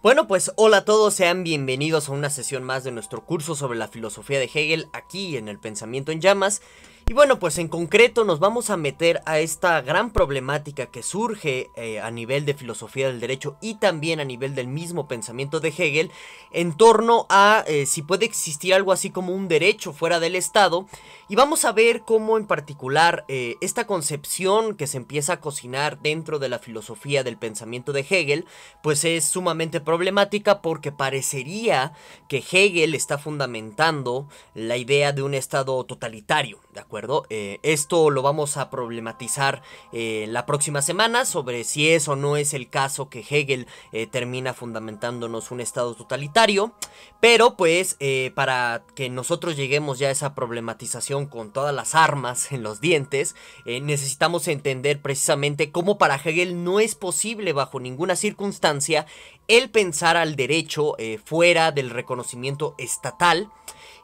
Bueno, pues hola a todos, sean bienvenidos a una sesión más de nuestro curso sobre la filosofía de Hegel aquí en el Pensamiento en Llamas. Y bueno, pues en concreto nos vamos a meter a esta gran problemática que surge eh, a nivel de filosofía del derecho y también a nivel del mismo pensamiento de Hegel en torno a eh, si puede existir algo así como un derecho fuera del Estado. Y vamos a ver cómo en particular eh, esta concepción que se empieza a cocinar dentro de la filosofía del pensamiento de Hegel, pues es sumamente problemática porque parecería que Hegel está fundamentando la idea de un Estado totalitario, ¿de acuerdo? Eh, esto lo vamos a problematizar eh, la próxima semana sobre si es o no es el caso que Hegel eh, termina fundamentándonos un Estado totalitario. Pero pues para que nosotros lleguemos ya a esa problematización con todas las armas en los dientes, necesitamos entender precisamente cómo para Hegel no es posible bajo ninguna circunstancia el pensar al derecho fuera del reconocimiento estatal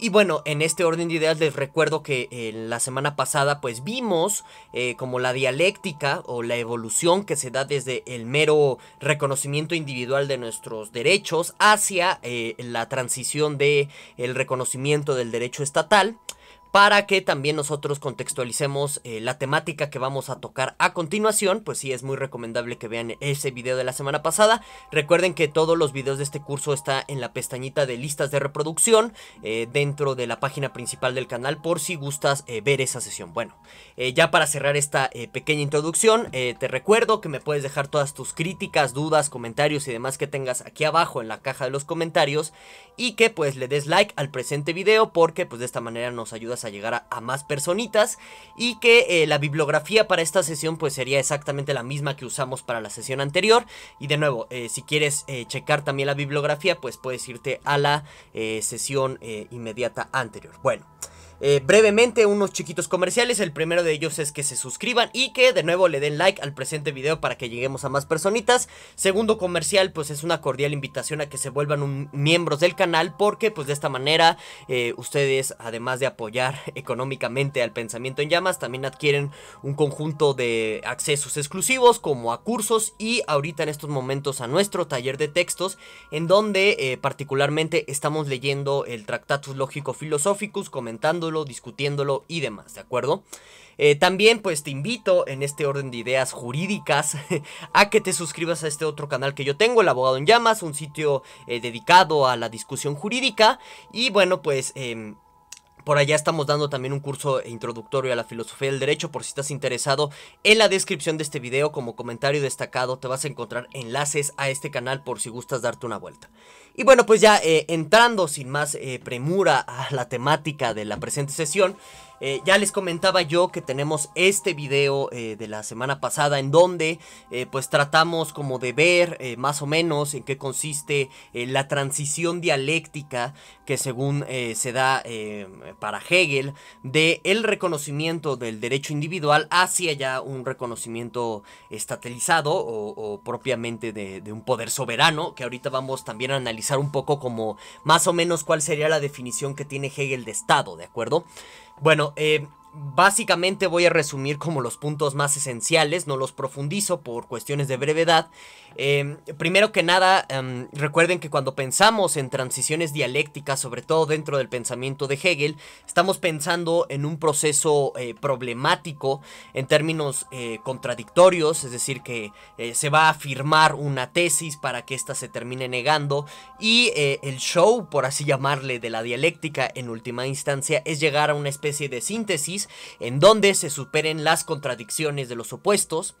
y bueno, en este orden de ideas les recuerdo que eh, la semana pasada pues vimos eh, como la dialéctica o la evolución que se da desde el mero reconocimiento individual de nuestros derechos hacia eh, la transición de el reconocimiento del derecho estatal para que también nosotros contextualicemos eh, la temática que vamos a tocar a continuación, pues sí es muy recomendable que vean ese video de la semana pasada. Recuerden que todos los videos de este curso está en la pestañita de listas de reproducción eh, dentro de la página principal del canal por si gustas eh, ver esa sesión. Bueno, ya para cerrar esta pequeña introducción, te recuerdo que me puedes dejar todas tus críticas, dudas, comentarios y demás que tengas aquí abajo en la caja de los comentarios y que pues le des like al presente video porque pues de esta manera nos ayudas a llegar a, más personitas y que eh, la bibliografía para esta sesión pues sería exactamente la misma que usamos para la sesión anterior y de nuevo eh, si quieres eh, checar también la bibliografía pues puedes irte a la sesión inmediata anterior bueno eh, brevemente unos chiquitos comerciales. El primero de ellos es que se suscriban y que de nuevo le den like al presente video para que lleguemos a más personitas. Segundo comercial, pues es una cordial invitación a que se vuelvan miembros del canal porque pues de esta manera eh, ustedes, además de apoyar económicamente al pensamiento en llamas, también adquieren un conjunto de accesos exclusivos como a cursos y ahorita en estos momentos a nuestro taller de textos en donde eh, particularmente estamos leyendo el Tractatus Lógico Philosophicus comentando discutiéndolo y demás, ¿de acuerdo? Eh, también pues te invito en este orden de ideas jurídicas a que te suscribas a este otro canal que yo tengo, El Abogado en Llamas, un sitio eh, dedicado a la discusión jurídica y bueno pues... Em, por allá estamos dando también un curso introductorio a la filosofía del derecho, por si estás interesado. En la descripción de este video, como comentario destacado, te vas a encontrar enlaces a este canal por si gustas darte una vuelta. Y bueno, pues ya eh, entrando sin más eh, premura a la temática de la presente sesión, eh, ya les comentaba yo que tenemos este video eh, de la semana pasada en donde eh, pues tratamos como de ver más o menos en qué consiste la transición dialéctica que según se da para Hegel de el reconocimiento del derecho individual hacia ya un reconocimiento estatalizado o, propiamente de, de un poder soberano que ahorita vamos también a analizar un poco como más o menos cuál sería la definición que tiene Hegel de Estado, ¿de acuerdo? Bueno, eh, Básicamente voy a resumir como los puntos más esenciales, no los profundizo por cuestiones de brevedad. Em, primero que nada, em, recuerden que cuando pensamos en transiciones dialécticas, sobre todo dentro del pensamiento de Hegel, estamos pensando en un proceso eh, problemático en términos eh, contradictorios, es decir, que eh, se va a afirmar una tesis para que ésta se termine negando y el show, por así llamarle, de la dialéctica en última instancia es llegar a una especie de síntesis en donde se superen las contradicciones de los opuestos.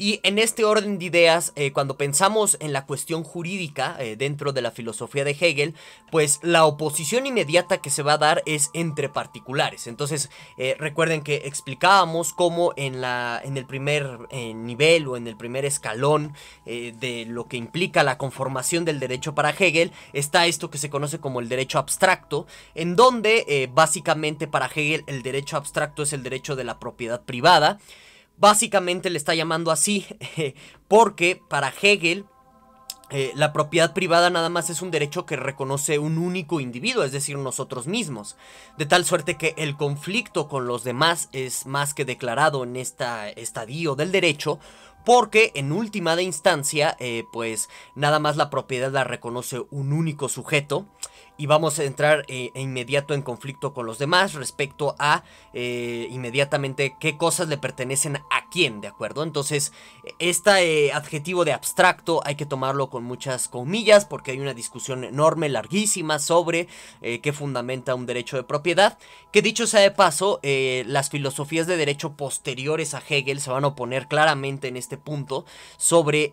Y en este orden de ideas, eh, cuando pensamos en la cuestión jurídica eh, dentro de la filosofía de Hegel, pues la oposición inmediata que se va a dar es entre particulares. Entonces, eh, recuerden que explicábamos cómo en, la, en el primer nivel o en el primer escalón de lo que implica la conformación del derecho para Hegel está esto que se conoce como el derecho abstracto, en donde básicamente para Hegel el derecho abstracto es el derecho de la propiedad privada. Básicamente le está llamando así porque para Hegel eh, la propiedad privada nada más es un derecho que reconoce un único individuo, es decir, nosotros mismos, de tal suerte que el conflicto con los demás es más que declarado en este estadio del derecho, porque en última instancia, eh, pues nada más la propiedad la reconoce un único sujeto y vamos a entrar eh, e inmediato en conflicto con los demás respecto a eh, inmediatamente qué cosas le pertenecen a quién, ¿de acuerdo? Entonces, este adjetivo de abstracto hay que tomarlo con muchas comillas porque hay una discusión enorme, larguísima, sobre eh, qué fundamenta un derecho de propiedad. Que dicho sea de paso, eh, las filosofías de derecho posteriores a Hegel se van a oponer claramente en este punto sobre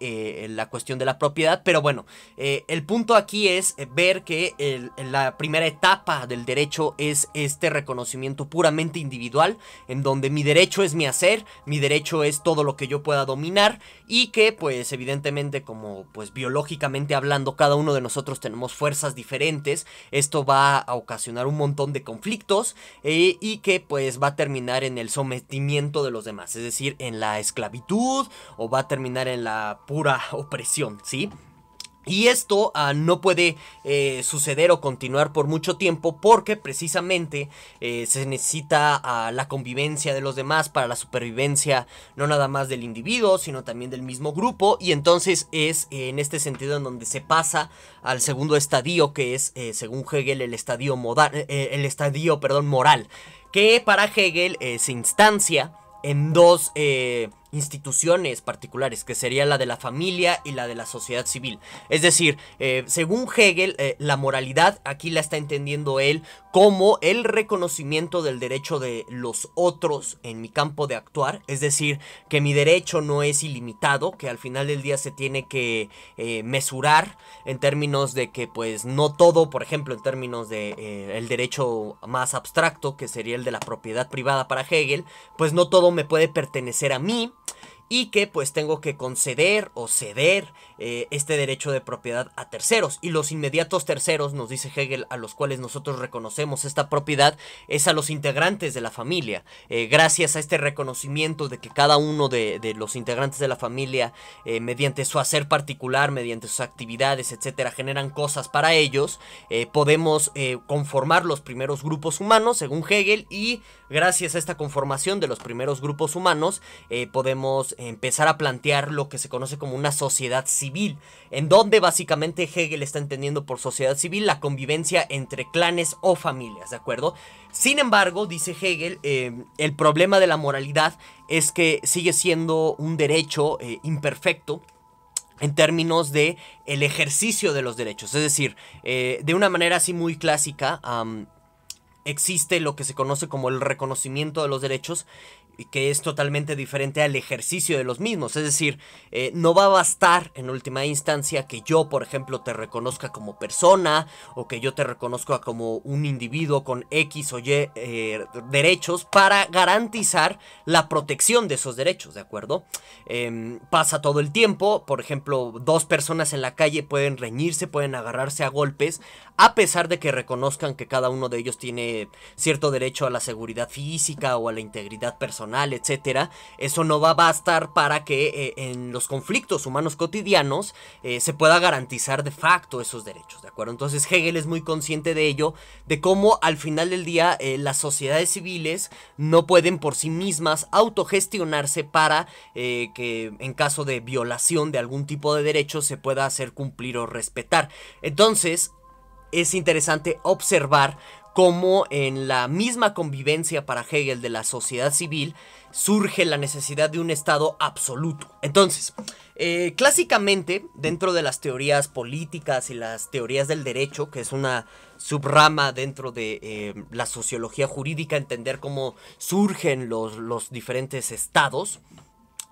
la cuestión de la propiedad. Pero bueno, el punto aquí es ver que la primera etapa del derecho es este reconocimiento puramente individual, en donde mi derecho es mi hacer, mi derecho es todo lo que yo pueda dominar y que pues evidentemente como pues biológicamente hablando cada uno de nosotros tenemos fuerzas diferentes, esto va a ocasionar un montón de conflictos eh, y que pues va a terminar en el sometimiento de los demás, es decir, en la esclavitud o va a terminar en la pura opresión, ¿sí? Y esto ah, no puede eh, suceder o continuar por mucho tiempo porque precisamente eh, se necesita ah, la convivencia de los demás para la supervivencia no nada más del individuo sino también del mismo grupo y entonces es en este sentido en donde se pasa al segundo estadio que es eh, según Hegel el estadio, el estadio perdón, moral que para Hegel se instancia en dos instituciones particulares, que sería la de la familia y la de la sociedad civil. Es decir, eh, según Hegel, eh, la moralidad aquí la está entendiendo él como el reconocimiento del derecho de los otros en mi campo de actuar, es decir, que mi derecho no es ilimitado, que al final del día se tiene que eh, mesurar en términos de que pues no todo, por ejemplo, en términos de el derecho más abstracto, que sería el de la propiedad privada para Hegel, pues no todo me puede pertenecer a mí, y que pues tengo que conceder o ceder eh, este derecho de propiedad a terceros. Y los inmediatos terceros, nos dice Hegel, a los cuales nosotros reconocemos esta propiedad, es a los integrantes de la familia. Eh, gracias a este reconocimiento de que cada uno de, los integrantes de la familia, eh, mediante su hacer particular, mediante sus actividades, etcétera, generan cosas para ellos, podemos conformar los primeros grupos humanos, según Hegel, y gracias a esta conformación de los primeros grupos humanos, podemos empezar a plantear lo que se conoce como una sociedad civil civil, en donde básicamente Hegel está entendiendo por sociedad civil la convivencia entre clanes o familias, ¿de acuerdo? Sin embargo, dice Hegel, eh, el problema de la moralidad es que sigue siendo un derecho eh, imperfecto en términos de el ejercicio de los derechos, es decir, eh, de una manera así muy clásica, existe lo que se conoce como el reconocimiento de los derechos que es totalmente diferente al ejercicio de los mismos. Es decir, eh, no va a bastar en última instancia que yo, por ejemplo, te reconozca como persona o que yo te reconozca como un individuo con X o Y eh, derechos para garantizar la protección de esos derechos, ¿de acuerdo? Em, pasa todo el tiempo, por ejemplo, dos personas en la calle pueden reñirse, pueden agarrarse a golpes, a pesar de que reconozcan que cada uno de ellos tiene cierto derecho a la seguridad física o a la integridad personal etcétera, eso no va a bastar para que eh, en los conflictos humanos cotidianos eh, se pueda garantizar de facto esos derechos, ¿de acuerdo? Entonces Hegel es muy consciente de ello, de cómo al final del día eh, las sociedades civiles no pueden por sí mismas autogestionarse para que en caso de violación de algún tipo de derecho se pueda hacer cumplir o respetar. Entonces, es interesante observar ...como en la misma convivencia para Hegel de la sociedad civil surge la necesidad de un Estado absoluto. Entonces, eh, clásicamente, dentro de las teorías políticas y las teorías del derecho, que es una subrama dentro de eh, la sociología jurídica, entender cómo surgen los, diferentes estados,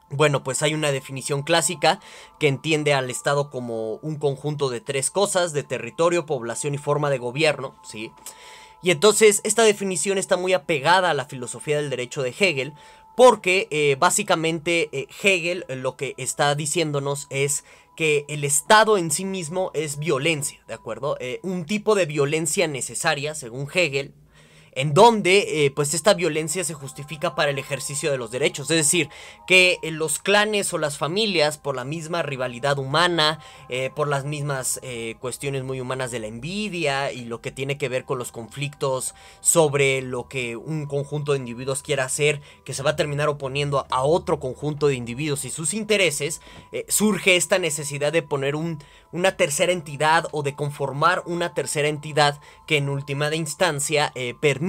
bueno, pues hay una definición clásica que entiende al Estado como un conjunto de tres cosas, de territorio, población y forma de gobierno, ¿sí? sí y entonces esta definición está muy apegada a la filosofía del derecho de Hegel, porque eh, básicamente eh, Hegel eh, lo que está diciéndonos es que el Estado en sí mismo es violencia, ¿de acuerdo? un tipo de violencia necesaria, según Hegel, en donde eh, pues esta violencia se justifica para el ejercicio de los derechos, es decir, que eh, los clanes o las familias por la misma rivalidad humana, eh, por las mismas cuestiones muy humanas de la envidia y lo que tiene que ver con los conflictos sobre lo que un conjunto de individuos quiera hacer, que se va a terminar oponiendo a otro conjunto de individuos y sus intereses, surge esta necesidad de poner una tercera entidad o de conformar una tercera entidad que en última instancia permite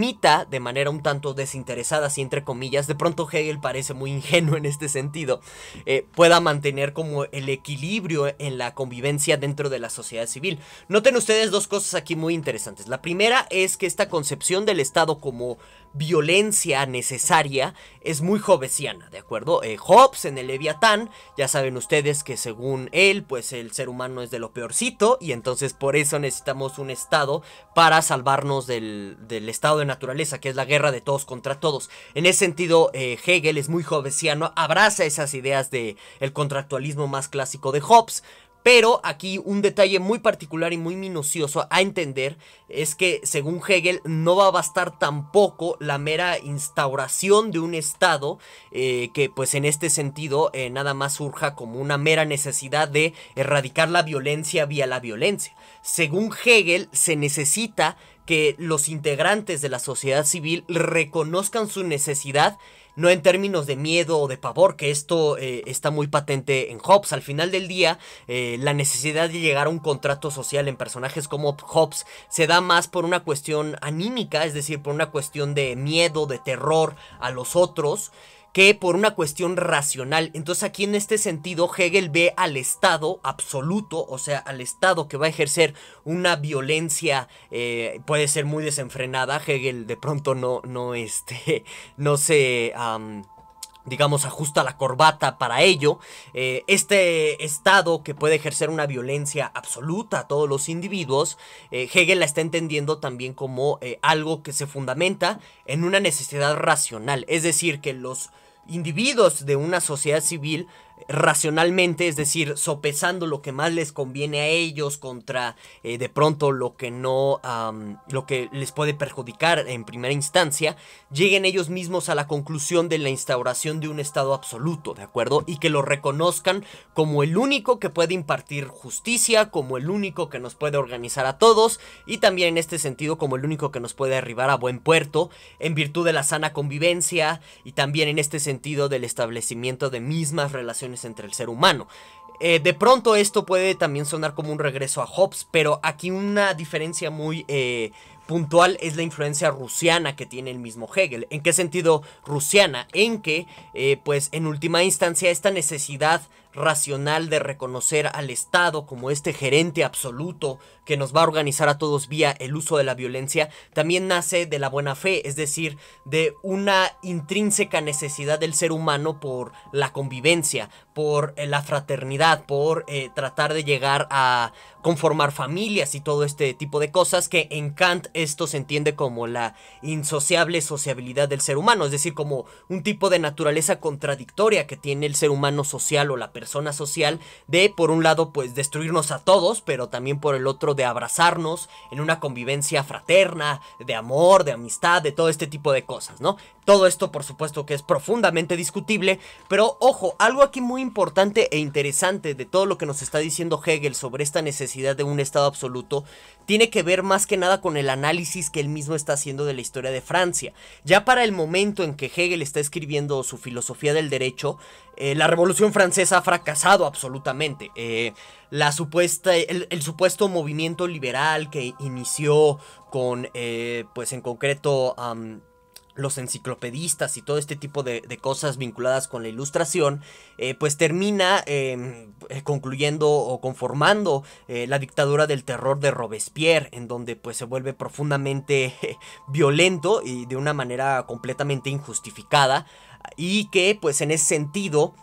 de manera un tanto desinteresada, así entre comillas, de pronto Hegel parece muy ingenuo en este sentido, eh, pueda mantener como el equilibrio en la convivencia dentro de la sociedad civil. Noten ustedes dos cosas aquí muy interesantes. La primera es que esta concepción del Estado como violencia necesaria es muy jovesiana, ¿de acuerdo? Eh, Hobbes en el Leviatán, ya saben ustedes que según él, pues el ser humano es de lo peorcito y entonces por eso necesitamos un Estado para salvarnos del, del estado naturaleza, que es la guerra de todos contra todos. En ese sentido, eh, Hegel es muy jovenciano abraza esas ideas de el contractualismo más clásico de Hobbes, pero aquí un detalle muy particular y muy minucioso a entender es que según Hegel no va a bastar tampoco la mera instauración de un Estado eh, que pues en este sentido eh, nada más surja como una mera necesidad de erradicar la violencia vía la violencia. Según Hegel se necesita que los integrantes de la sociedad civil reconozcan su necesidad, no en términos de miedo o de pavor, que esto eh, está muy patente en Hobbes. Al final del día, eh, la necesidad de llegar a un contrato social en personajes como Hobbes se da más por una cuestión anímica, es decir, por una cuestión de miedo, de terror a los otros que por una cuestión racional. Entonces aquí en este sentido Hegel ve al Estado absoluto, o sea, al Estado que va a ejercer una violencia, eh, puede ser muy desenfrenada. Hegel de pronto no, no, este, no se... digamos, ajusta la corbata para ello. Eh, este Estado que puede ejercer una violencia absoluta a todos los individuos, eh, Hegel la está entendiendo también como algo que se fundamenta en una necesidad racional, es decir, que los individuos de una sociedad civil racionalmente, es decir, sopesando lo que más les conviene a ellos contra eh, de pronto lo que no, lo que les puede perjudicar en primera instancia, lleguen ellos mismos a la conclusión de la instauración de un Estado absoluto, ¿de acuerdo? Y que lo reconozcan como el único que puede impartir justicia, como el único que nos puede organizar a todos y también en este sentido como el único que nos puede arribar a buen puerto en virtud de la sana convivencia y también en este sentido del establecimiento de mismas relaciones entre el ser humano. Eh, de pronto esto puede también sonar como un regreso a Hobbes, pero aquí una diferencia muy eh, puntual es la influencia rusiana que tiene el mismo Hegel. ¿En qué sentido rusiana? En que, eh, pues en última instancia, esta necesidad racional de reconocer al Estado como este gerente absoluto que nos va a organizar a todos vía el uso de la violencia, también nace de la buena fe, es decir, de una intrínseca necesidad del ser humano por la convivencia, por eh, la fraternidad, por eh, tratar de llegar a conformar familias y todo este tipo de cosas que en Kant esto se entiende como la insociable sociabilidad del ser humano, es decir, como un tipo de naturaleza contradictoria que tiene el ser humano social o la persona persona social de, por un lado, pues destruirnos a todos, pero también por el otro de abrazarnos en una convivencia fraterna, de amor, de amistad, de todo este tipo de cosas, ¿no? Todo esto, por supuesto, que es profundamente discutible, pero ojo, algo aquí muy importante e interesante de todo lo que nos está diciendo Hegel sobre esta necesidad de un Estado absoluto, tiene que ver más que nada con el análisis que él mismo está haciendo de la historia de Francia. Ya para el momento en que Hegel está escribiendo su filosofía del derecho, eh, la Revolución Francesa casado absolutamente. Eh, la supuesta, el, supuesto movimiento liberal que inició con, eh, pues en concreto, los enciclopedistas y todo este tipo de, cosas vinculadas con la ilustración, eh, pues termina em, concluyendo o conformando la dictadura del terror de Robespierre, en donde pues se vuelve profundamente violento y de una manera completamente injustificada, y que pues en ese sentido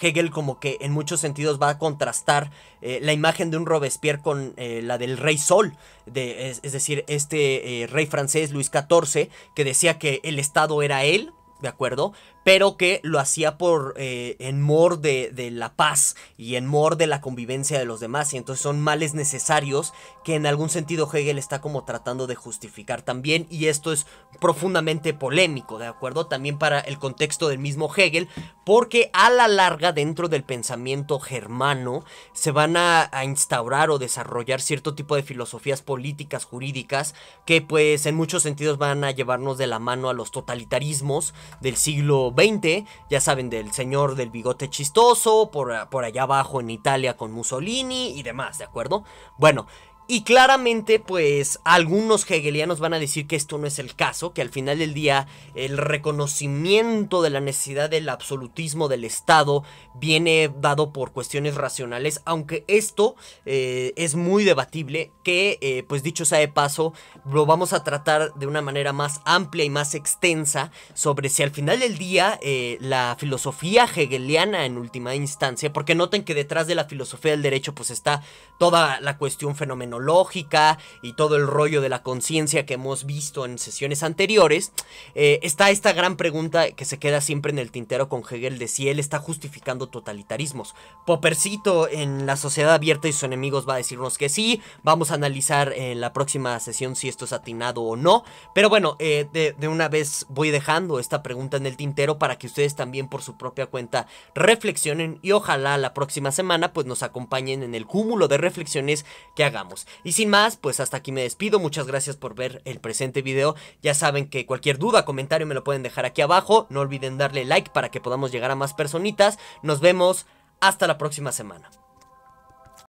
Hegel como que en muchos sentidos va a contrastar eh, la imagen de un Robespierre con eh, la del rey Sol, de, es, decir, este eh, rey francés Luis XIV, que decía que el Estado era él, ¿de acuerdo? pero que lo hacía por eh, en mor de, la paz y en mor de la convivencia de los demás, y entonces son males necesarios que en algún sentido Hegel está como tratando de justificar también, y esto es profundamente polémico, ¿de acuerdo? También para el contexto del mismo Hegel, porque a la larga dentro del pensamiento germano se van a, instaurar o desarrollar cierto tipo de filosofías políticas, jurídicas, que pues en muchos sentidos van a llevarnos de la mano a los totalitarismos del siglo 20, ya saben, del señor del bigote chistoso, por, por allá abajo en Italia con Mussolini y demás, ¿de acuerdo? Bueno, y claramente, pues, algunos hegelianos van a decir que esto no es el caso, que al final del día el reconocimiento de la necesidad del absolutismo del Estado viene dado por cuestiones racionales, aunque esto eh, es muy debatible, que, eh, pues, dicho sea de paso, lo vamos a tratar de una manera más amplia y más extensa sobre si al final del día eh, la filosofía hegeliana en última instancia, porque noten que detrás de la filosofía del derecho, pues, está toda la cuestión fenomenológica y todo el rollo de la conciencia que hemos visto en sesiones anteriores, eh, está esta gran pregunta que se queda siempre en el tintero con Hegel de si él está justificando totalitarismos. Poppercito en La Sociedad Abierta y sus enemigos va a decirnos que sí, vamos a analizar en la próxima sesión si esto es atinado o no, pero bueno, eh, de, de una vez voy dejando esta pregunta en el tintero para que ustedes también por su propia cuenta reflexionen y ojalá la próxima semana pues nos acompañen en el cúmulo de reflexiones que hagamos. Y sin más, pues hasta aquí me despido. Muchas gracias por ver el presente video. Ya saben que cualquier duda, comentario me lo pueden dejar aquí abajo. No olviden darle like para que podamos llegar a más personitas. Nos vemos hasta la próxima semana.